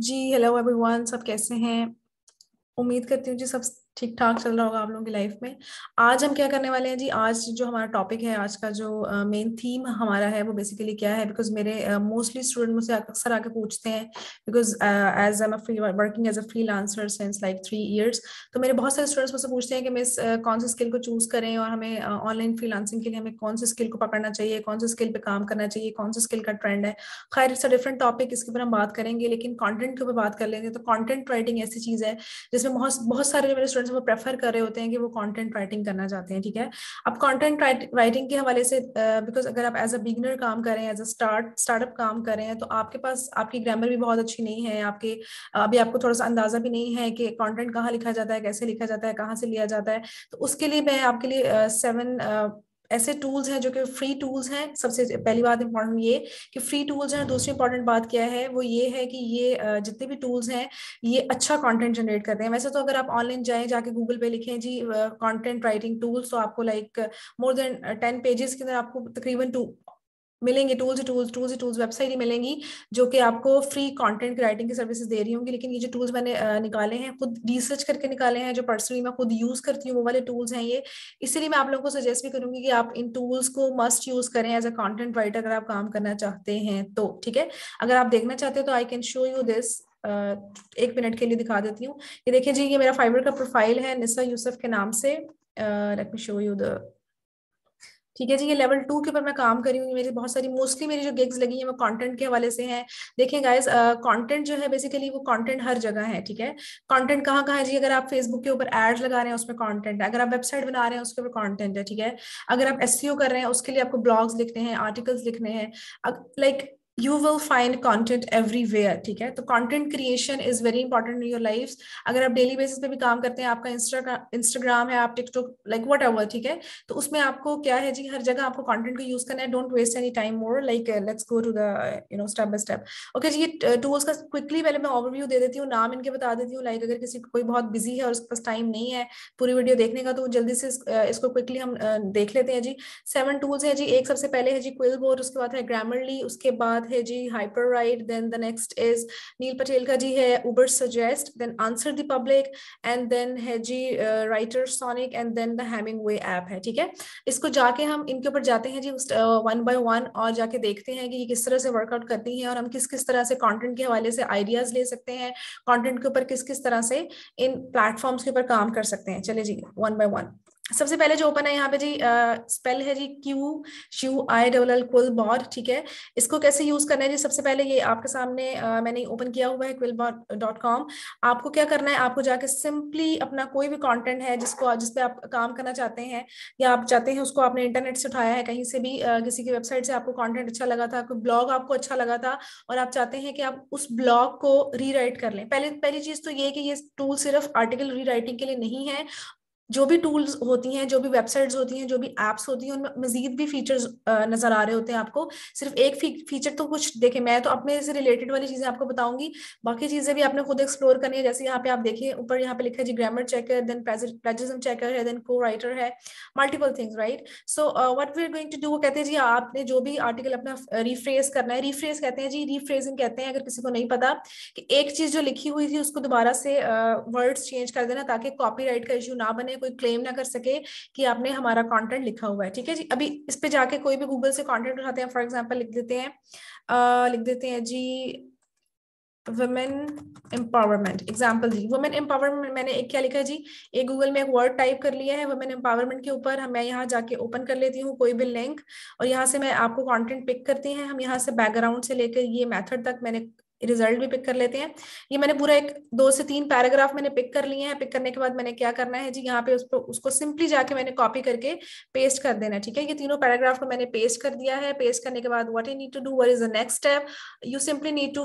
जी hello everyone सब कैसे हैं उम्मीद करती हूँ जी सब ठीक ठाक चल रहा होगा आप लोगों की लाइफ में आज हम क्या करने वाले हैं जी आज जो हमारा टॉपिक है आज का जो मेन uh, थीम हमारा है वो बेसिकली क्या है बिकॉज मेरे मोस्टली स्टूडेंट मुझसे अक्सर आके पूछते हैं because as am free working as a freelancer since like three years तो मेरे बहुत सारे स्टूडेंट्स मुझसे पूछते हैं कि मिस uh, कौन से स्किल को चूज करें और हमें ऑनलाइन uh, फ्री के लिए हमें कौन से स्किल को पकड़ना चाहिए कौन से स्किल पे काम करना चाहिए कौन से स्किल का ट्रेंड है खैर इट्स अ डिफरेंट टॉपिक इसके ऊपर हम बात करेंगे लेकिन कॉन्टेंट के ऊपर बात कर लेंगे तो कॉन्टेंट राइटिंग ऐसी चीज है जिसमें बहुत बहुत सारे मेरे आजकल जो वो प्रेफर कर रहे होते हैं कि वो कंटेंट राइटिंग करना चाहते हैं ठीक है अब कंटेंट राइटिंग के हवाले से बिकॉज uh, अगर आप एज अ बिगनर काम करें एज अ स्टार्ट स्टार्टअप काम करें तो आपके पास आपकी ग्रामर भी बहुत अच्छी नहीं है आपके अभी आपको थोड़ा सा अंदाजा भी नहीं है कि कॉन्टेंट कहाँ लिखा जाता है कैसे लिखा जाता है कहाँ से लिया जाता है तो उसके लिए मैं आपके लिए सेवन uh, ऐसे टूल्स हैं जो कि फ्री टूल्स हैं सबसे पहली बात इंपॉर्टेंट ये कि फ्री टूल्स हैं दूसरी इंपॉर्टेंट बात क्या है वो ये है कि ये जितने भी टूल्स हैं ये अच्छा कंटेंट जनरेट करते हैं वैसे तो अगर आप ऑनलाइन जाएं जाके गूगल पे लिखें जी कंटेंट राइटिंग टूल्स तो आपको like more than ten pages के अंदर आपको तकरीबन मिलेंगे tools tools tools tools website ही मिलेंगी जो कि आपको फ्री कंटेंट राइटिंग की सर्विसेज दे रही होंगी लेकिन ये जो टूल्स मैंने निकाले हैं खुद रिसर्च करके निकाले हैं जो पर्सनली मैं खुद यूज करती हूँ वो वाले टूल्स हैं ये इसलिए मैं आप लोगों को सजेस्ट भी करूंगी कि आप इन टूल्स को मस्ट यूज करें एज अ कॉन्टेंट राइटर अगर आप काम करना चाहते हैं तो ठीक है अगर आप देखना चाहते हो तो I can show you this एक मिनट के लिए दिखा देती हूँ ये देखिए जी ये मेरा फाइबर का प्रोफाइल है निसा यूसुफ के नाम से let me show you the ठीक है जी ये लेवल टू के ऊपर मैं काम करी हुई मेरी बहुत सारी मोस्टली मेरी जो गिग्स लगी है वो कंटेंट के हवाले से हैं देखें गाइस कंटेंट जो है बेसिकली वो कंटेंट हर जगह है ठीक है कंटेंट कहाँ कहाँ है जी अगर आप फेसबुक के ऊपर एड्स लगा रहे हैं उसमें कंटेंट है अगर आप वेबसाइट बना रहे हैं उसके ऊपर कॉन्टेंट है ठीक है अगर आप एस e कर रहे हैं उसके लिए आपको ब्लॉग्स लिखने हैं आर्टिकल्स लिखने हैं like you will find content everywhere ठीक है तो content creation is very important in your life अगर आप डेली बेसिस पे भी काम करते हैं आपका इंस्टाग्राम है आप टिकटॉक लाइक वट एवर ठीक है तो उसमें आपको क्या है जी हर जगह आपको कॉन्टेंट को यूज करना है don't waste any time more like let's go to the you know step by step okay जी टूल्स uh, का क्विकली पहले मैं ओवरव्यू दे देती हूँ नाम इनके बता देती हूँ लाइक अगर किसी कोई बहुत बिजी है और उसके पास टाइम नहीं है पूरी वीडियो देखने का तो जल्दी से uh, इसको क्विकली हम uh, देख लेते हैं जी सेवन टूल्स है जी एक सबसे पहले है जी क्विल बोर्ड उसके बाद है ग्रामरली उसके बाद है जी HyperWrite then the next is Neil Patel का जी है Ubersuggest then answer the public and then है जी Writesonic and then then the hemingway app है ठीक है इसको जाके हम इनके ऊपर जाते हैं जी वन बाय वन और जाके देखते हैं कि ये किस तरह से वर्कआउट करती हैं और हम किस किस तरह से कॉन्टेंट के हवाले से आइडियाज ले सकते हैं कॉन्टेंट के ऊपर किस किस तरह से इन प्लेटफॉर्म्स के ऊपर काम कर सकते हैं चले जी वन बाय वन सबसे पहले जो ओपन है यहाँ पे जी आ, स्पेल है जी Q U I double L QuillBot ठीक है इसको कैसे यूज करना है जी सबसे पहले ये आपके सामने आ, मैंने ओपन किया हुआ है क्विल डॉट कॉम आपको क्या करना है आपको जाके सिंपली अपना कोई भी कंटेंट है जिसको जिसपे आप काम करना चाहते हैं या आप चाहते हैं उसको आपने इंटरनेट से उठाया है कहीं से भी आ, किसी की वेबसाइट से आपको कॉन्टेंट अच्छा लगा था कोई ब्लॉग आपको अच्छा लगा था और आप चाहते हैं कि आप उस ब्लॉग को रीराइट कर लें पहले पहली चीज तो ये कि ये टूल सिर्फ आर्टिकल रीराइटिंग के लिए नहीं है जो भी टूल्स होती हैं जो भी वेबसाइट्स होती हैं जो भी एप्स होती हैं उनमें मजीद भी फीचर्स नजर आ रहे होते हैं आपको सिर्फ एक फीचर तो कुछ देखे मैं तो अपने से रिलेटेड वाली चीजें आपको बताऊंगी बाकी चीजें भी आपने खुद एक्सप्लोर करनी है जैसे यहाँ पे आप देखिए ऊपर यहाँ पे लिखा है जी grammar checker then plagiarism checker है देन को राइटर है multiple things right so what we are going to do वो कहते हैं जी आपने जो भी आर्टिकल अपना रिफ्रेस करना है रिफ्रेस कहते हैं जी रिफ्रेजिंग कहते हैं अगर किसी को नहीं पता कि एक चीज जो लिखी हुई थी उसको दोबारा से वर्ड्स चेंज कर देना ताकि कॉपीराइट का इश्यू ना बने कोई क्लेम ना कर सके कि आपने हमारा कंटेंट लिखा हुआ है ठीक है जी अभी इस पे जाके कोई भी गूगल से कंटेंट उठाते हैं फॉर एग्जांपल लिख देते हैं आ, लिख देते हैं जी वुमेन एम्पावरमेंट एग्जाम्पल जी वुमेन एम्पावरमेंट मैंने एक क्या लिखा है जी एक गूगल में एक वर्ड टाइप कर लिया है वुमेन एम्पावरमेंट के ऊपर हम मैं यहाँ जाके ओपन कर लेती हूँ कोई भी लिंक और यहाँ से मैं आपको कॉन्टेंट पिक करती हैं हम यहाँ से बैकग्राउंड से लेकर ये मैथड तक मैंने रिजल्ट भी पिक कर लेते हैं ये मैंने पूरा एक दो से तीन पैराग्राफ मैंने पिक कर लिए हैं पिक करने के बाद मैंने क्या करना है जी यहाँ पे उसको उसको सिंपली जाके मैंने कॉपी करके पेस्ट कर देना ठीक है ये तीनों पैराग्राफ को मैंने पेस्ट कर दिया है पेस्ट करने के बाद what you need to do what is the next step you simply need to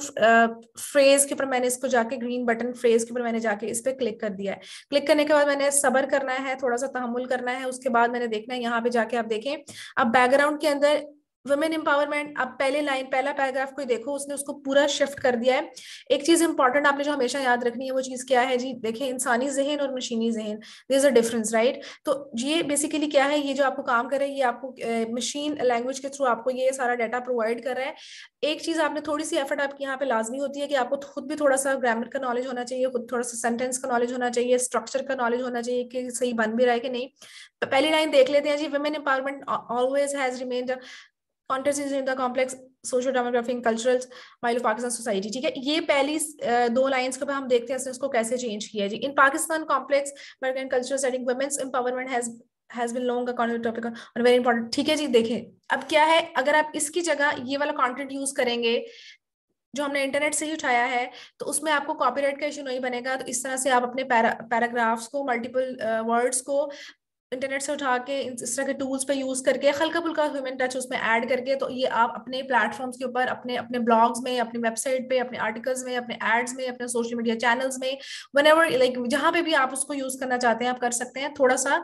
phrase के ऊपर मैंने इसको जाके ग्रीन बटन फ्रेज के ऊपर मैंने जाके इस पर क्लिक कर दिया है क्लिक करने के बाद मैंने सबर करना है थोड़ा सा तहमुल करना है उसके बाद मैंने देखना है यहाँ पे जाके आप देखें अब बैकग्राउंड के अंदर वुमेन एम्पावरमेंट आप पहले लाइन पहला पैराग्राफ को देखो उसने उसको पूरा शिफ्ट कर दिया है एक चीज इंपॉर्टेंट आपने जो हमेशा याद रखनी है वो चीज क्या है जी देखिए इंसानी जहन और मशीनी जहन दिस अ डिफरेंस राइट तो ये बेसिकली क्या है ये जो आपको काम कर रहा है ये आपको मशीन लैंग्वेज के थ्रू आपको ये सारा डाटा प्रोवाइड कर रहा है एक चीज आपने थोड़ी सी एफर्ट आपकी यहाँ पे लाजमी होती है कि आपको खुद भी थोड़ा सा ग्रामर का नॉलेज होना चाहिए खुद थोड़ा सा सेंटेंस का नॉलेज होना चाहिए स्ट्रक्चर का नॉलेज होना चाहिए कि सही बन भी रहा है कि नहीं पहली लाइन देख लेते हैं जी women empowerment always has remained contest in the complex social demography cultural milieu Pakistan society ठीक है ये पहली दो लाइंस के हम देखते हैं उसको कैसे चेंज किया जी in Pakistan complex work and cultural setting women's empowerment has has been long according topic और वेरी इंपॉर्टेंट ठीक है जी देखें अब क्या है अगर आप इसकी जगह ये वाला कॉन्टेंट यूज करेंगे जो हमने इंटरनेट से ही उठाया है तो उसमें आपको कॉपीराइट का इशू नहीं बनेगा तो इस तरह से आप अपने पैराग्राफ्स को मल्टीपल वर्ड्स uh, को इंटरनेट से उठा के इस तरह के टूल्स पे यूज करके हल्का फुल्का ह्यूमन टच उसमें ऐड करके तो ये आप अपने प्लेटफॉर्म्स के ऊपर अपने अपने ब्लॉग्स में अपनी वेबसाइट पे अपने आर्टिकल्स में अपने एड्स में अपने सोशल मीडिया चैनल्स में वन एवर लाइक जहां पे भी आप उसको यूज करना चाहते हैं आप कर सकते हैं थोड़ा सा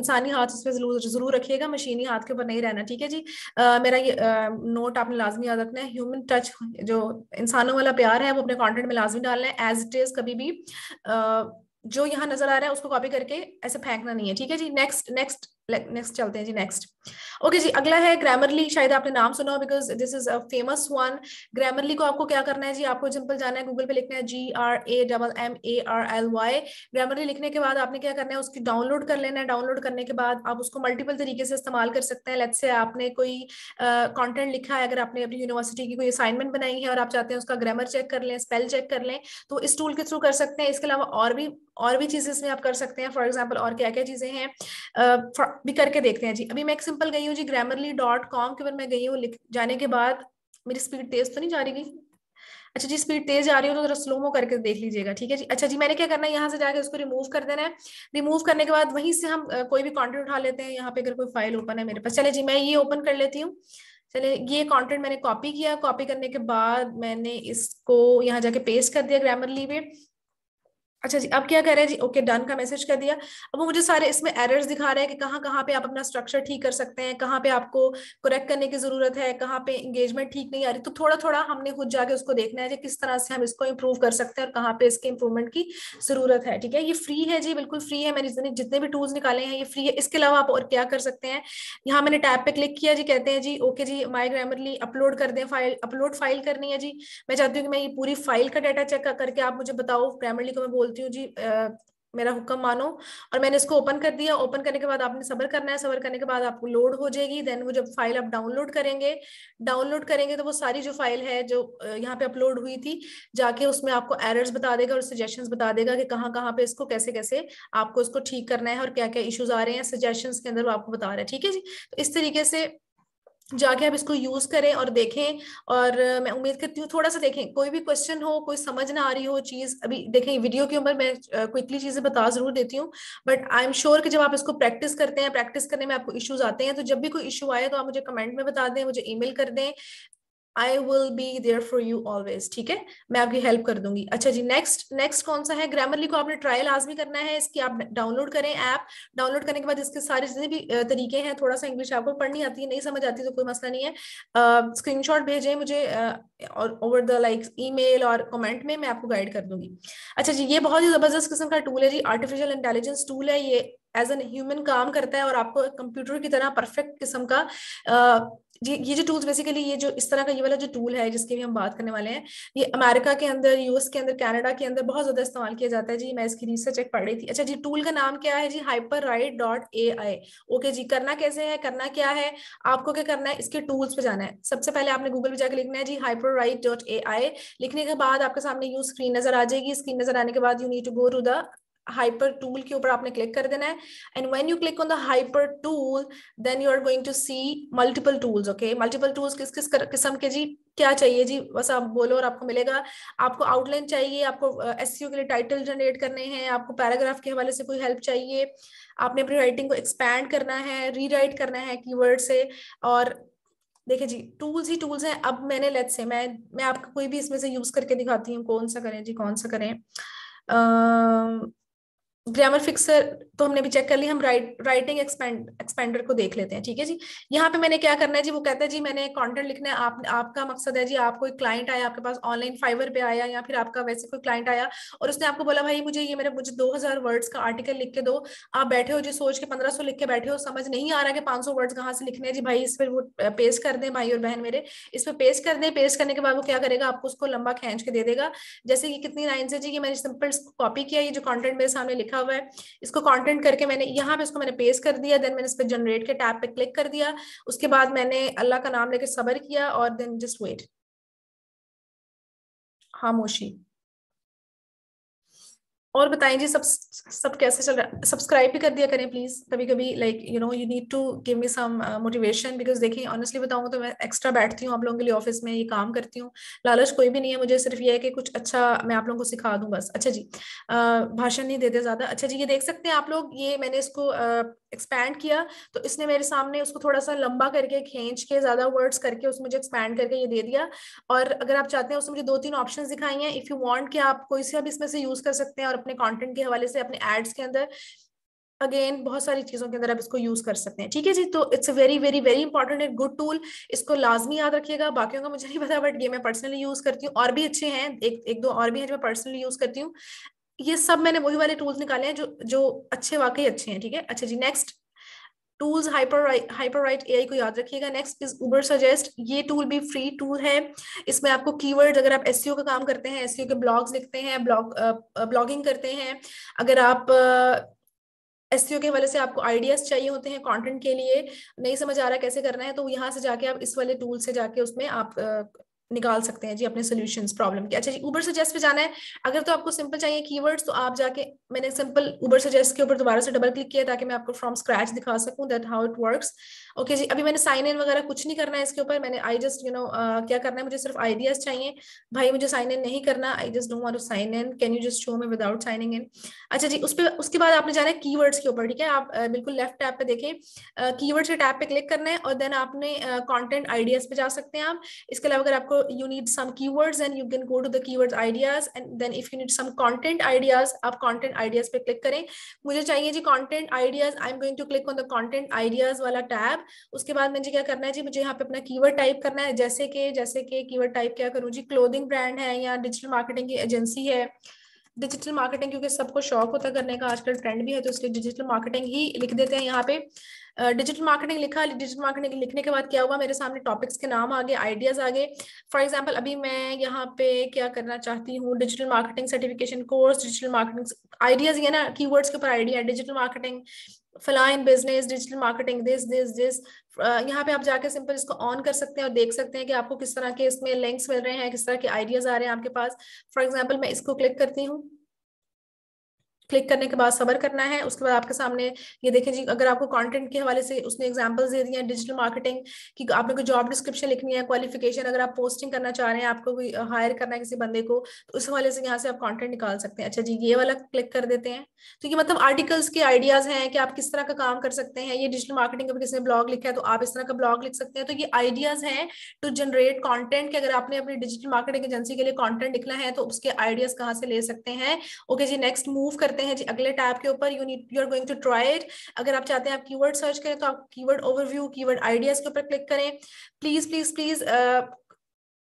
इंसानी हाथ उस पर जरूर रखिएगा मशीनी हाथ के ऊपर नहीं रहना ठीक है जी आ, मेरा ये नोट आपने लाजमी याद रखना है ह्यूमन टच जो इंसानों वाला प्यार है वो अपने कॉन्टेंट में लाजमी डालना है एज इट इज कभी भी जो यहाँ नजर आ रहा है उसको कॉपी करके ऐसे फेंकना नहीं है ठीक है जी नेक्स्ट नेक्स्ट नेक्स्ट चलते हैं जी नेक्स्ट ओके जी अगला है ग्रामरली शायद आपने नाम सुना हो because this is a famous one Grammarly को आपको क्या करना है जी आपको सिंपल जाना है गूगल पे लिखना है G R A double M A R L Y Grammarly लिखने के बाद आपने क्या करना है उसकी डाउनलोड कर लेना है डाउनलोड करने के बाद आप उसको मल्टीपल तरीके से इस्तेमाल कर सकते हैं लेट से आपने कोई कॉन्टेंट uh, लिखा है अगर आपने अपनी यूनिवर्सिटी की कोई असाइनमेंट बनाई है और आप चाहते हैं उसका ग्रामर चेक कर लें स्पेल चेक कर लें तो इस टूल के थ्रू कर सकते हैं इसके अलावा और भी और भी चीज़ें इसमें आप कर सकते हैं फॉर एग्जाम्पल और क्या क्या चीज़ें हैं uh, भी करके देखते हैं जी अभी मैं एक सिंपल गई हूँ जी ग्रामरली डॉट कॉम के ऊपर मैं गई हूँ जाने के बाद मेरी स्पीड तेज तो नहीं जा रही अच्छा जी स्पीड तेज जा रही हो तो जरा स्लोमो करके देख लीजिएगा ठीक है जी अच्छा जी मैंने क्या करना है यहाँ से जाकर उसको रिमूव कर देना है रिमूव करने के बाद वहीं से हम कोई भी कॉन्टेंट उठा लेते हैं यहाँ पे अगर कोई फाइल ओपन है मेरे पास चले जी मैं ये ओपन कर लेती हूँ चले ये कॉन्टेंट मैंने कॉपी किया कॉपी करने के बाद मैंने इसको यहाँ जाके पेस्ट कर दिया ग्रामरली में अच्छा जी अब क्या कह रहे हैं जी ओके डन का मैसेज कर दिया अब वो मुझे सारे इसमें एरर्स दिखा रहे हैं कि कहाँ कहाँ पे आप अपना स्ट्रक्चर ठीक कर सकते हैं कहाँ पे आपको करेक्ट करने की जरूरत है कहाँ पे इंगेजमेंट ठीक नहीं आ रही तो थोड़ा थोड़ा हमने खुद जाके उसको देखना है कि किस तरह से हम इसको इम्प्रूव कर सकते हैं और कहाँ पे इसके इम्प्रूवमेंट की जरूरत है ठीक है ये फ्री है जी बिल्कुल फ्री है मैंने जितने जितने भी टूल्स निकाले हैं ये फ्री है इसके अलावा आप और क्या कर सकते हैं यहाँ मैंने टैब पे क्लिक किया जी कहते हैं जी ओके जी माई ग्रामरली अपलोड कर दें फाइल अपलोड फाइल करनी है जी मैं चाहती हूँ कि मैं ये पूरी फाइल का डाटा चेक करके आप मुझे बताओ ग्रामरली को मैं बोल बोलती हूँ जी आ, मेरा हुक्म मानो और मैंने इसको ओपन कर दिया ओपन करने के बाद आपने सबर करना है सबर करने के बाद आपको लोड हो जाएगी देन वो जब फाइल आप डाउनलोड करेंगे डाउनलोड करेंगे तो वो सारी जो फाइल है जो यहाँ पे अपलोड हुई थी जाके उसमें आपको एरर्स बता देगा और सजेशन बता देगा कि कहाँ कहाँ पे इसको कैसे कैसे आपको इसको ठीक करना है और क्या क्या इशूज आ रहे हैं सजेशन के अंदर वो आपको बता रहे हैं ठीक है जी तो इस तरीके से जाके आप इसको यूज करें और देखें और मैं उम्मीद करती हूँ थोड़ा सा देखें कोई भी क्वेश्चन हो कोई समझ ना आ रही हो चीज अभी देखें वीडियो के ऊपर मैं क्विकली चीजें बता जरूर देती हूँ बट आई एम श्योर कि जब आप इसको प्रैक्टिस करते हैं प्रैक्टिस करने में आपको इश्यूज आते हैं तो जब भी कोई इशू आए तो आप मुझे कमेंट में बता दें मुझे ईमेल कर दें I will be there for you always ठीक है मैं आपकी हेल्प कर दूंगी अच्छा जी नेक्स्ट नेक्स्ट कौन सा है ग्रामरली को आपने ट्रायल आजमी करना है इसकी आप डाउनलोड करें ऐप डाउनलोड करने के बाद इसके सारे जितने भी तरीके हैं थोड़ा सा इंग्लिश आपको पढ़नी आती है नहीं समझ आती तो कोई मसला नहीं है स्क्रीन शॉट भेजें मुझे और over the like email और कॉमेंट में मैं आपको गाइड कर दूंगी अच्छा जी ये बहुत ही जबरदस्त किस्म का टूल है जी आर्टिफिशियल इंटेलिजेंस टूल है ये एज एन ह्यूमन काम करता है और आपको कंप्यूटर की तरह परफेक्ट किस्म का uh, ये जो टूल्स बेसिकली ये जो इस तरह का ये वाला जो टूल है जिसकी भी हम बात करने वाले हैं ये अमेरिका के अंदर यूएस के अंदर कनाडा के अंदर बहुत ज्यादा इस्तेमाल किया जाता है जी मैं इसकी रिसर्च एक पढ़ रही थी अच्छा जी टूल का नाम क्या है जी HyperWrite dot A I okay जी करना कैसे है करना क्या है आपको क्या करना है इसके टूल्स पे जाना है सबसे पहले आपने गूगल पे जाकर लिखना है जी HyperWrite dot A I लिखने के बाद आपके सामने यू स्क्रीन नजर आ जाएगी स्क्रीन नजर आने के बाद you need to go to the hyper tool के ऊपर आपने क्लिक कर देना है and when you click on the hyper tool then you are going to see multiple tools okay multiple tools किस किस किस्म के जी क्या चाहिए जी बस आप बोलो और आपको मिलेगा आपको आउटलाइन चाहिए आपको एस uh, e के लिए टाइटल जनरेट करने हैं आपको पैराग्राफ के हवाले से कोई हेल्प चाहिए आपने अपनी राइटिंग को एक्सपैंड करना है रीराइट करना है कीवर्ड से और देखिए जी टूल्स ही टूल्स हैं अब मैंने लेट से मैं मैं आपको कोई भी इसमें से यूज करके दिखाती हूँ कौन सा करें जी कौन सा करें uh, ग्रामर फिक्सर तो हमने भी चेक कर लिया हम राइट राइटिंग एक्सपेंड एक्सपेंडर को देख लेते हैं ठीक है जी यहाँ पे मैंने क्या करना है जी वो कहता है जी मैंने कंटेंट लिखना है आप आपका मकसद है जी आपको कोई क्लाइंट आया आपके पास ऑनलाइन फाइवर पे आया या फिर आपका वैसे कोई क्लाइंट आया और उसने आपको बोला भाई मुझे ये मेरे मुझे दो वर्ड्स का आर्टिकल लिख के दो आप बैठे हो जी सोच के पंद्रह लिख के बैठे हो समझ नहीं आ रहा कि पांच वर्ड्स कहाँ से लिखने हैं जी भाई इस पर वो पेस्ट कर दें भाई और बहन मेरे इस पर पेस्ट कर दें पेस्ट करने के बाद वो क्या करेगा आपको उसको लंबा खींच के दे देगा जैसे कि कितनी लाइन है जी ये मैंने सिंपल कॉपी किया ये जो कॉन्टेंट मेरे सामने लिखा हुआ है इसको कंटेंट करके मैंने यहाँ पे इसको मैंने पेस्ट कर दिया देन मैंने इस पर जनरेट के टैब पे क्लिक कर दिया उसके बाद मैंने अल्लाह का नाम लेकर सबर किया और देन जस्ट वेट खामोशी और बताएं जी सब सब कैसे चल रहा है सब्सक्राइब भी कर दिया करें प्लीज कभी कभी like you know you need to give me some motivation because देखिए ऑनेस्टली बताऊंगा तो मैं एक्स्ट्रा बैठती हूँ आप लोगों के लिए ऑफिस में ये काम करती हूँ लालच कोई भी नहीं है मुझे सिर्फ ये है कि कुछ अच्छा मैं आप लोगों को सिखा दूँ बस अच्छा जी uh, भाषण नहीं देते ज्यादा अच्छा जी ये देख सकते हैं आप लोग ये मैंने इसको uh, एक्सपैंड किया तो इसने मेरे सामने उसको थोड़ा सा लंबा करके खींच के ज्यादा वर्ड्स करके उसमें मुझे एक्सपैंड करके ये दे दिया और अगर आप चाहते हैं उसमें मुझे दो तीन ऑप्शन दिखाई हैं इफ यू वांट कि आप कोई से भी इसमें से यूज कर सकते हैं और अपने कंटेंट के हवाले से अपने एड्स के अंदर अगेन बहुत सारी चीजों के अंदर आप इसको यूज कर सकते हैं ठीक है जी तो it's a very very very important and good tool इसको लाजमी याद रखिएगा बाकियों का मुझे नहीं पता बट ये मैं पर्सनली यूज करती हूँ और भी अच्छे हैं एक एक दो और भी हैं जो मैं पर्सनली यूज करती हूँ ये सब मैंने वही वाले टूल्स निकाले हैं जो जो अच्छे वाकई अच्छे हैं ठीक है अच्छा जी next tools hyper HyperWrite A को याद रखिएगा नेक्स्ट इज उबर सजेस्ट ये टूल भी फ्री टूल है इसमें आपको कीवर्ड्स अगर आप एस e का काम करते हैं एस e के ब्लॉग्स लिखते हैं ब्लॉग ब्लॉगिंग करते हैं अगर आप एस e के वाले से आपको आइडियाज चाहिए होते हैं कंटेंट के लिए नहीं समझ आ रहा कैसे करना है तो यहाँ से जाके आप इस वाले टूल से जाके उसमें आप निकाल सकते हैं जी अपने सोल्यूशन प्रॉब्लम के अच्छा जी ऊबर सजेस्ट पे जाना है अगर तो आपको सिंपल चाहिए कीवर्ड्स तो आप जाके मैंने सिंपल ऊबर सजेस्ट के ऊपर दोबारा से डबल क्लिक किया ताकि मैं आपको फ्रॉम स्क्रैच दिखा सकूं that how it works okay जी अभी मैंने साइन इन वगैरह कुछ नहीं करना है इसके ऊपर मैंने आई जस्ट यू नो क्या करना है मुझे सिर्फ आइडियाज चाहिए भाई मुझे साइन इन नहीं करना I just don't want to sign in can you just show me without signing in अच्छा जी उस पर उसके बाद आपने जाना है कीवर्ड्स के ऊपर ठीक है आप बिल्कुल लेफ्ट टैप पे देखें कीवर्ड्स के टैप पे क्लिक करना है और देन आपने कॉन्टेंट आइडियाज पे जा सकते हैं आप इसके अलावा अगर आपको you need some keywords and you can go to the keywords ideas and then if you need some content ideas आप content ideas pe click kare mujhe chahiye ji content ideas I'm going to click on the content ideas wala tab uske baad mujhe kya karna hai ji mujhe yahan pe apna keyword type karna hai jaise कि jaise कि keyword type kya karu ji clothing brand hai ya digital marketing ki agency hai digital marketing क्योंकि सबको शौक होता करने का आजकल trend भी है तो इसलिए डिजिटल मार्केटिंग ही लिख देते हैं यहाँ पे डिजिटल मार्केटिंग लिखा डिजिटल मार्केटिंग लिखने के बाद क्या हुआ मेरे सामने टॉपिक्स के नाम आ गए आइडियाज आ गए फॉर एग्जाम्पल अभी मैं यहाँ पे क्या करना चाहती हूँ digital marketing certification course digital marketing ideas ये ना कीवर्ड्स के ऊपर आइडिया डिजिटल मार्केटिंग फलाइन business digital marketing this this this यहाँ पे आप जाके सिंपल इसको ऑन कर सकते हैं और देख सकते हैं कि आपको किस तरह के इसमें लिंक्स मिल रहे हैं किस तरह के आइडियाज आ रहे हैं आपके पास फॉर एग्जाम्पल मैं इसको क्लिक करती हूँ क्लिक करने के बाद सबर करना है उसके बाद आपके सामने ये देखें जी अगर आपको कंटेंट के हवाले से उसने एग्जांपल्स दे दिए हैं डिजिटल मार्केटिंग कि आपने कोई जॉब डिस्क्रिप्शन लिखनी है क्वालिफिकेशन अगर आप पोस्टिंग करना चाह रहे हैं आपको कोई हायर करना है किसी बंदे को तो उस हवाले से यहाँ से आप कॉन्टेंट निकाल सकते हैं अच्छा जी ये वाला क्लिक कर देते हैं तो ये मतलब आर्टिकल्स के आइडियाज हैं कि आप किस तरह का काम कर सकते हैं ये डिजिटल मार्केटिंग अगर किसी ने ब्लॉग लिखा है तो आप इस तरह का ब्लॉग लिख सकते हैं तो ये आइडियाज हैं टू जनरेट कॉन्टेंट कि अगर आपने अपनी डिजिटल मार्केटिंग एजेंसी के लिए कॉन्टेंट लिखना है तो उसके आइडियाज कहाँ से ले सकते हैं ओके जी नेक्स्ट मूव करते करते हैं जी अगले टैब के ऊपर you need you are going to try it अगर आप चाहते हैं आप कीवर्ड सर्च करें तो आप कीवर्ड ओवरव्यू कीवर्ड आइडियाज के ऊपर क्लिक करें please please please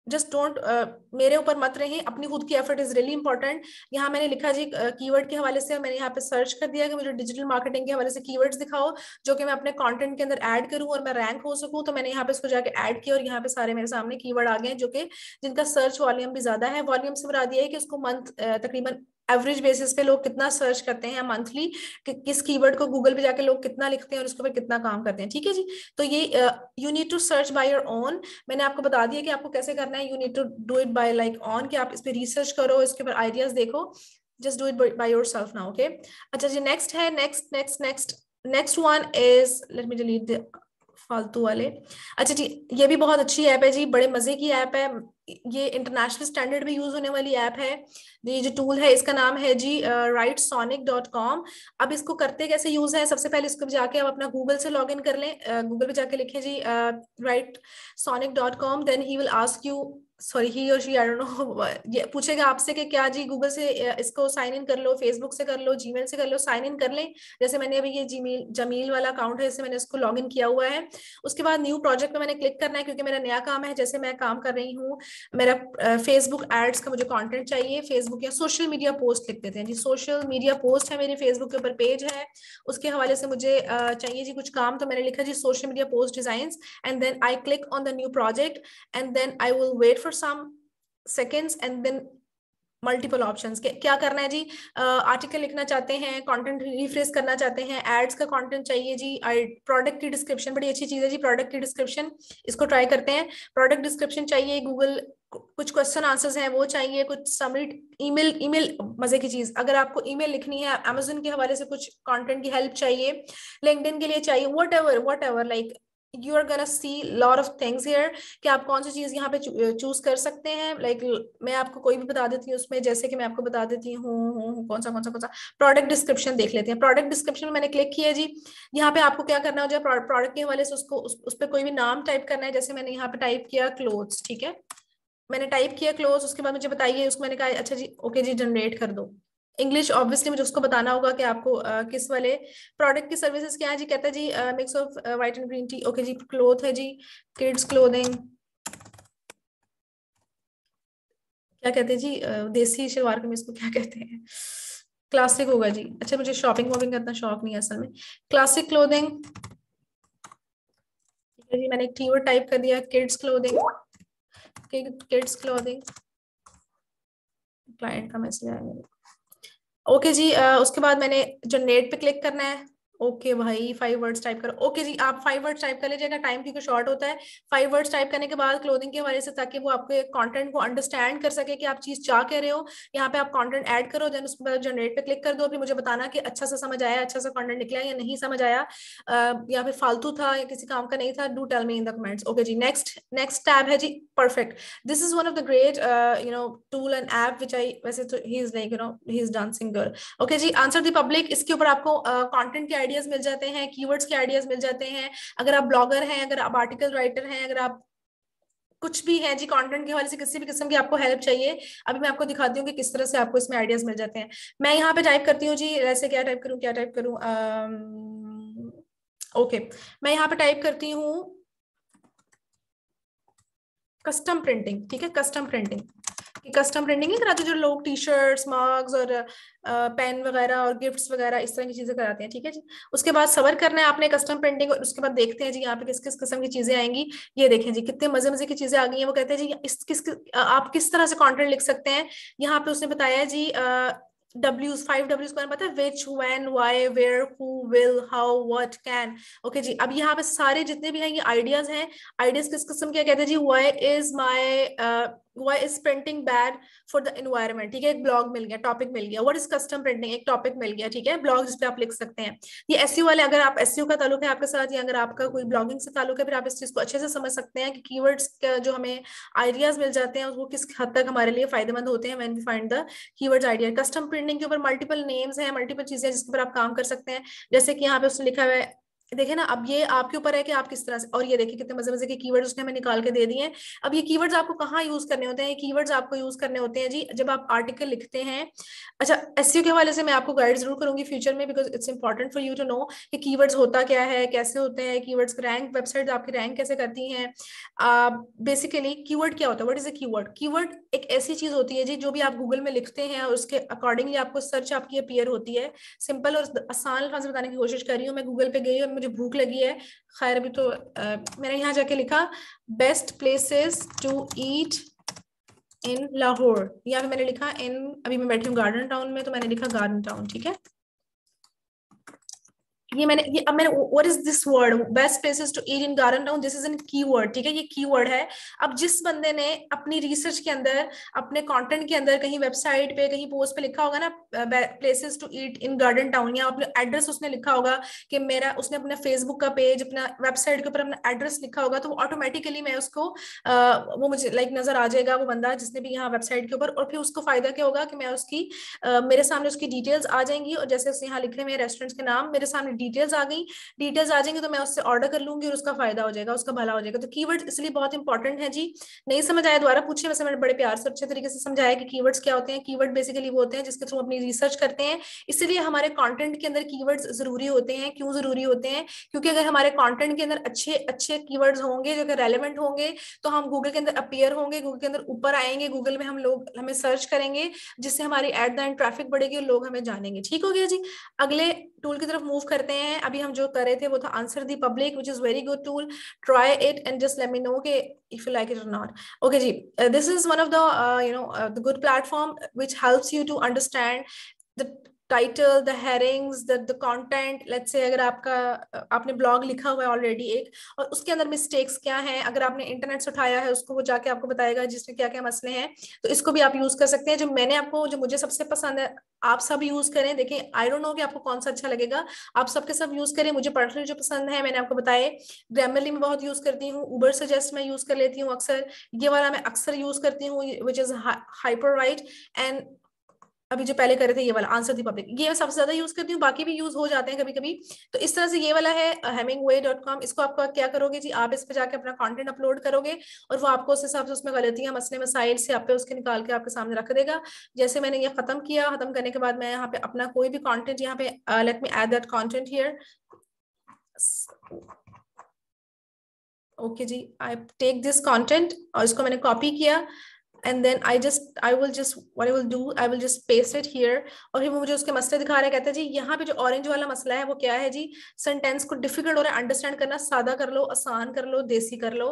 just don't uh, मेरे ऊपर मत रहे अपनी खुद की एफर्ट इज रियली इंपॉर्टेंट यहाँ मैंने लिखा जी कीवर्ड uh, के हवाले से मैंने यहाँ पे सर्च कर दिया कि मुझे डिजिटल मार्केटिंग के हवाले से कीवर्ड्स दिखाओ जो कि मैं अपने कंटेंट के अंदर ऐड करूँ और मैं रैंक हो सकूँ तो मैंने यहाँ पे इसको जाके ऐड किया और यहाँ पे सारे मेरे सामने कीवर्ड आ गए जो कि जिनका सर्च वॉल्यूम भी ज्यादा है वॉल्यूम से बता दिया है कि उसको मंथ uh, तकरीबन एवरेज बेसिस पे लोग कितना सर्च करते हैं मंथली कि, किस कीवर्ड को गूगल पे जाके लोग कितना लिखते हैं और उसके ऊपर कितना काम करते हैं ठीक है जी तो ये you need to search by your own मैंने आपको बता दिया कि आपको कैसे करना है you need to do it by like on कि आप इस पर रिसर्च करो इसके ऊपर आइडियाज देखो just do it by yourself ना ओके अच्छा जी नेक्स्ट है next next next next one is let me delete फालतू वाले अच्छा जी ये भी बहुत अच्छी ऐप है जी बड़े मजे की ऐप है ये इंटरनेशनल स्टैंडर्ड में यूज होने वाली ऐप है ये जो टूल है इसका नाम है जी राइट सोनिक डॉट कॉम अब इसको करते कैसे यूज है सबसे पहले इसको जाके आप अपना गूगल से लॉग इन कर लें गूगल uh, पे जाके लिखें जी Writesonic dot com then he will ask you sorry he or she I don't know ये पूछेगा आपसे कि क्या जी गूगल से इसको साइन इन कर लो फेसबुक से कर लो जीमेल से कर लो साइन इन कर लें जैसे मैंने अभी ये जीमेल जमील वाला अकाउंट है जैसे मैंने इसको लॉग इन किया हुआ है उसके बाद न्यू प्रोजेक्ट में मैंने क्लिक करना है क्योंकि मेरा नया काम है जैसे मैं काम कर रही हूँ मेरा फेसबुक एड्स का मुझे कॉन्टेंट चाहिए फेसबुक या सोशल मीडिया पोस्ट लिख देते हैं जी सोशल मीडिया पोस्ट है मेरे फेसबुक के ऊपर पेज है उसके हवाले से मुझे चाहिए जी कुछ काम तो मैंने लिखा जी social media post design and then I click on the new project and then I will wait for for some seconds and then multiple option क्या करना है जी आर्टिकल uh, लिखना चाहते हैं कॉन्टेंट रिफ्रेस करना चाहते हैं एड्स का कॉन्टेंट चाहिए जी प्रोडक्ट की डिस्क्रिप्शन बड़ी अच्छी चीज़ है जी प्रोडक्ट की डिस्क्रिप्शन इसको ट्राई करते हैं प्रोडक्ट डिस्क्रिप्शन चाहिए गूगल कुछ क्वेश्चन आंसर्स हैं वो चाहिए कुछ सबमिट ईमेल ईमेल मजे की चीज अगर आपको ईमेल लिखनी है अमेजोन के हवाले से कुछ कंटेंट की हेल्प चाहिए लिंकडिन के लिए चाहिए whatever whatever like you are gonna see lot of things here कि आप कौन सी चीज़ यहाँ पे चूज कर सकते हैं लाइक like, मैं आपको कोई भी बता देती हूँ उसमें जैसे कि मैं आपको बता देती हूँ कौन सा कौन सा कौन सा प्रोडक्ट डिस्क्रिप्शन देख लेते हैं प्रोडक्ट डिस्क्रिप्शन में मैंने क्लिक किया जी यहाँ पे आपको क्या करना हो जाए प्रोडक्ट के हवाले से उसको उस, उस पर कोई भी नाम टाइप करना है जैसे मैंने यहाँ पे टाइप किया क्लोथ ठीक है मैंने टाइप किया क्लोथ उसके बाद मुझे बताइए उसको मैंने कहा अच्छा जी ओके जी जनरेट कर दो इंग्लिश ऑब्वियसली मुझे उसको बताना होगा कि आपको uh, किस वाले प्रोडक्ट की सर्विसेज क्या है जी कहता है जी mix of white and green tea okay जी क्लोथ है जी किड्स क्लोथिंग क्या कहते हैं जी uh, देसी शलवार कमीज को क्या कहते हैं क्लासिक होगा जी अच्छा मुझे शॉपिंग वॉपिंग का इतना शौक नहीं है असल में क्लासिक क्लोथिंग जी मैंने एक कीवर्ड टाइप कर दिया kids clothing kids clothing client का मैसेज आया मेरे को ओके जी आ, उसके बाद मैंने जनरेट पे क्लिक करना है ओके भाई फाइव वर्ड्स टाइप करो ओके जी आप फाइव वर्ड्स टाइप कर लीजिएगा टाइम क्योंकि शॉर्ट होता है फाइव वर्ड्स टाइप करने के बाद क्लोथिंग के हवाले से ताकि वो आपके कंटेंट को अंडरस्टैंड कर सके कि आप चीज चाह कह रहे हो यहाँ पे आप कंटेंट ऐड करो देन उस पर जनरेट पे क्लिक कर दो फिर मुझे बताना कि अच्छा सा समझ आया अच्छा सा कॉन्टेंट निकला या नहीं समझ आया या फिर फालतू था या किसी काम का नहीं था do tell me in the comments okay जी नेक्स्ट नेक्स्ट टैब है जी perfect this is one of the great you know tool and app which I वैसे ही is like you know he is dancing girl okay जी answer the public इसके ऊपर आपको content uh, की ideas मिल जाते हैं कीवर्ड्स के आइडियाज मिल जाते हैं अगर आप ब्लॉगर हैं अगर आप आर्टिकल राइटर हैं अगर आप कुछ भी है जी कंटेंट के हवाले से किसी भी किस्म की आपको हेल्प चाहिए अभी मैं आपको दिखाती हूँ कि किस तरह से आपको इसमें आइडियाज मिल जाते हैं मैं यहाँ पे टाइप करती हूँ जी ऐसे क्या टाइप करूँ क्या टाइप करूँ ओके मैं यहाँ पे टाइप करती हूँ कस्टम प्रिंटिंग ठीक है कस्टम प्रिंटिंग कस्टम प्रिंटिंग नहीं कराते जो लोग टी शर्ट्स मार्क्स और पेन वगैरह और गिफ्ट्स वगैरह इस तरह की चीजें कराते हैं ठीक है जी उसके बाद सबर करना है आपने कस्टम प्रिंटिंग और उसके बाद देखते हैं जी यहाँ पे किस किस किस्म की चीजें आएंगी ये देखें जी कितने मजे मजे की चीजें आ गई हैं वो कहते हैं जी इस किस, आप किस तरह से कॉन्टेंट लिख सकते हैं यहाँ पे उसने बताया जी डब्ल्यूज फाइव डब्ल्यूज को पता है which when Y where who will how what can okay जी अब यहाँ पे सारे जितने भी हैं ये आइडियाज हैं आइडियाज किस किस्म के कहते हैं जी why is my why is printing bad for the environment ठीक है एक ब्लॉग मिल गया टॉपिक मिल गया what is custom printing एक टॉपिक मिल गया ठीक है ब्लॉग जिस आप लिख सकते हैं ये एस वाले अगर आप एस का ताल्लुक है आपके साथ या अगर आपका कोई ब्लॉगिंग से ताल्लुक है फिर आप इस चीज़ को अच्छे से समझ सकते हैं कि कीवर्ड्स का जो हमें आइडियाज मिल जाते हैं वो किस हद तक हमारे लिए फायदेमंद होते हैं when we find the keywords idea custom printing के ऊपर मल्टीपल नेम्स हैं मल्टीपल चीज़ें जिसके ऊपर आप काम कर सकते हैं जैसे कि यहाँ पे उसने लिखा हुआ है देखे ना अब ये आपके ऊपर है कि आप किस तरह से और ये देखिए कितने मजे मजे के कीवर्ड्स उसने हमें निकाल के दे दिए हैं अब ये कीवर्ड्स आपको कहाँ यूज करने होते हैं कीवर्ड्स आपको यूज करने होते हैं जी जब आप आर्टिकल लिखते हैं अच्छा एस e के हवाले से मैं आपको गाइड जरूर करूंगी फ्यूचर में because it's important for you to know कि कीवर्ड्स होता क्या है कैसे होते हैं कीवर्ड्स रैंक वेबसाइट आपकी रैंक कैसे करती हैं बेसिकली कीवर्ड क्या होता है what is a keyword keyword एक ऐसी चीज होती है जी जो भी आप गूगल में लिखते हैं और उसके अकॉर्डिंगली आपको सर्च आपकी अपियर होती है सिंपल और आसान से बताने की कोशिश कर रही हूँ मैं गूगल पे गई और मुझे भूख लगी है खैर अभी तो आ, मैंने यहाँ जाके लिखा best places to eat in Lahore या फिर मैंने लिखा इन अभी मैं बैठी हूँ गार्डन टाउन में तो मैंने लिखा गार्डन टाउन ठीक है ये मैंने ये अब मैंने what is this word best places to eat in Garden Town this is in keyword ठीक है ये कीवर्ड है अब जिस बंदे ने अपनी रिसर्च के अंदर अपने कंटेंट के अंदर कहीं वेबसाइट पे कहीं पोस्ट पे लिखा होगा ना places to eat in Garden Town या अपने एड्रेस उसने लिखा होगा कि मेरा उसने अपने फेसबुक का पेज अपना वेबसाइट के ऊपर अपना एड्रेस लिखा होगा तो ऑटोमेटिकली मैं उसको वो मुझे लाइक नजर आ जाएगा वो बंदा जिसने भी यहाँ वेबसाइट के ऊपर और फिर उसको फायदा क्या होगा कि मैं उसकी मेरे सामने उसकी डिटेल्स आ जाएंगी और जैसे यहाँ लिख रहे हैं रेस्टोरेंट्स के नाम मेरे सामने डिटेल्स आ गई डिटेल्स आ जाएंगे तो मैं उससे ऑर्डर कर लूंगी और उसका फायदा हो जाएगा उसका भला हो जाएगा तो कीवर्ड इसलिए बहुत इंपॉर्टेंट है जी नहीं समझ आया द्वारा पूछे वैसे मैंने बड़े प्यार से अच्छे तरीके से समझाया कि कीवर्ड्स क्या होते हैं कीवर्ड बेसिकली वो होते हैं जिसके थ्रू अपनी रिसर्च करते हैं इसलिए हमारे कॉन्टेंट के अंदर कीवर्ड्स जरूरी होते हैं क्यों जरूरी होते हैं क्योंकि अगर हमारे कॉन्टेंट के अंदर अच्छे अच्छे कीवर्ड्स होंगे जो कि रेलिवेंट होंगे तो हम गूगल के अंदर अपियर होंगे गूगल के अंदर ऊपर आएंगे गूगल में हम लोग हमें सर्च करेंगे जिससे हमारी एट द एंड ट्रैफिक बढ़ेगी और लोग हमें जानेंगे ठीक हो गया जी अगले टूल की तरफ मूव करते करते हैं अभी हम जो कर रहे थे वो था answer the public which is very good tool try it and just let me know के if you like it or not okay जी this is one of the you know the good platform which helps you to understand title the headings the the content let's say अगर आपका आपने blog लिखा हुआ है already एक और उसके अंदर मिस्टेक्स क्या हैं अगर आपने इंटरनेट से उठाया है उसको वो जाके आपको बताएगा जिसमें क्या क्या मसले हैं तो इसको भी आप यूज कर सकते हैं जो मैंने आपको जो मुझे सबसे पसंद है आप सब यूज करें देखें आई डोंट नो कि आपको कौन सा अच्छा लगेगा आप सबके सब यूज करें मुझे पर्सनली जो पसंद है मैंने आपको बताए ग्रामरली मैं बहुत यूज करती हूँ उबर सजेस्ट मैं यूज कर लेती हूँ अक्सर ये वाला मैं अक्सर यूज करती हूँ which is HyperWrite and अभी जो पहले कर रहे थे ये वाला आंसर दी पब्लिक ये सबसे ज्यादा यूज करती हूँ बाकी भी यूज हो जाते हैं कभी कभी तो इस तरह से ये वाला है हेमिंग इसको आप क्या करोगे जी आप इस पर जाके अपना कॉन्टेंट अपलोड करोगे और वो आपको उस हिसाब से उसमें गलतियां मसले मसाइल से आप पे उसके निकाल के आपके सामने रख देगा जैसे मैंने ये खत्म किया खत्म करने के बाद मैं यहाँ पे अपना कोई भी कॉन्टेंट यहाँ पे let me add that content here okay जी आई टेक दिस कॉन्टेंट और इसको मैंने कॉपी किया and then I just I will just what will do I will just paste it here और फिर वो मुझे उसके मसले दिखा रहे हैं कहते हैं जी यहाँ पे जो ऑरेंज वाला मसला है वो क्या है जी सेंटेंस को डिफिकल्ट हो रहा है अंडरस्टैंड करना सादा कर लो आसान कर लो देसी कर लो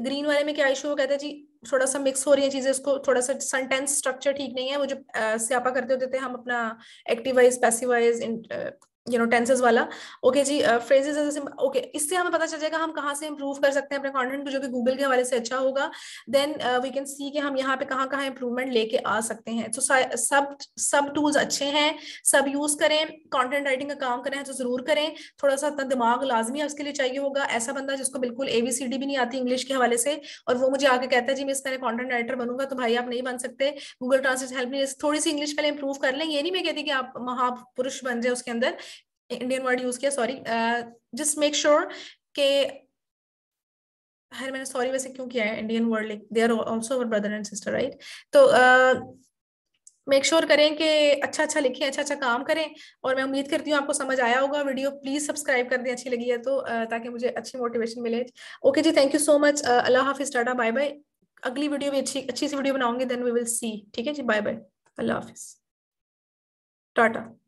ग्रीन वाले में क्या इशू वो कहते हैं जी थोड़ा सा मिक्स हो रही है चीजें उसको थोड़ा सा सेंटेंस स्ट्रक्चर ठीक नहीं है वो जो स्यापा करते होते थे हम अपना active voice passive you know tenses वाला ओके जी फ्रेजेज जैसे ओके इससे हमें पता चल जाएगा हम कहाँ से इंप्रूव कर सकते हैं अपने कॉन्टेंट को जो कि गूगल के हवाले से अच्छा होगा देन वी कैन सी कि हम यहाँ पे कहाँ कहाँ इंप्रूवमेंट लेके आ सकते हैं तो so, सब सब टूल्स अच्छे हैं सब यूज करें कॉन्टेंट राइटिंग का काम करें तो जरूर करें थोड़ा सा अपना दिमाग लाजमी है उसके लिए चाहिए होगा ऐसा बंदा जिसको बिल्कुल डी भी नहीं आती इंग्लिश के हवाले से और वो मुझे आगे कहता है जी मैं इस तरह कॉन्टेंट राइटर बनूंगा तो भाई आप नहीं बन सकते गूगल ट्रांसलेट हेल्प नहीं थोड़ी सी इंग्लिश पहले इंप्रूव कर लें ये नहीं मैं कहती कि आप महापुरुष बन जाए उसके अंदर इंडियन वर्ड यूज किया सॉरी जस्ट मेक श्योर के हर मैंने सॉरी वैसे क्यों किया है Indian word like they are also our brother and sister right तो मेक uh, श्योर sure करें कि अच्छा अच्छा लिखें अच्छा अच्छा काम करें और मैं उम्मीद करती हूँ आपको समझ आया होगा वीडियो प्लीज सब्सक्राइब कर दें अच्छी लगी है तो uh, ताकि मुझे अच्छी मोटिवेशन मिले ओके जी थैंक यू सो मच अल्लाह हाफिज टाटा बाय बाय अगली वीडियो भी अच्छी अच्छी सी वीडियो बनाऊंगी देन वी विल सी ठीक है जी बाय बाय अल्लाह हाफिज टाटा